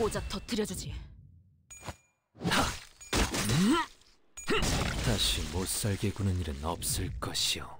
고작 터뜨려주지. 다시 못 살게 구는 일은 없을 것이오.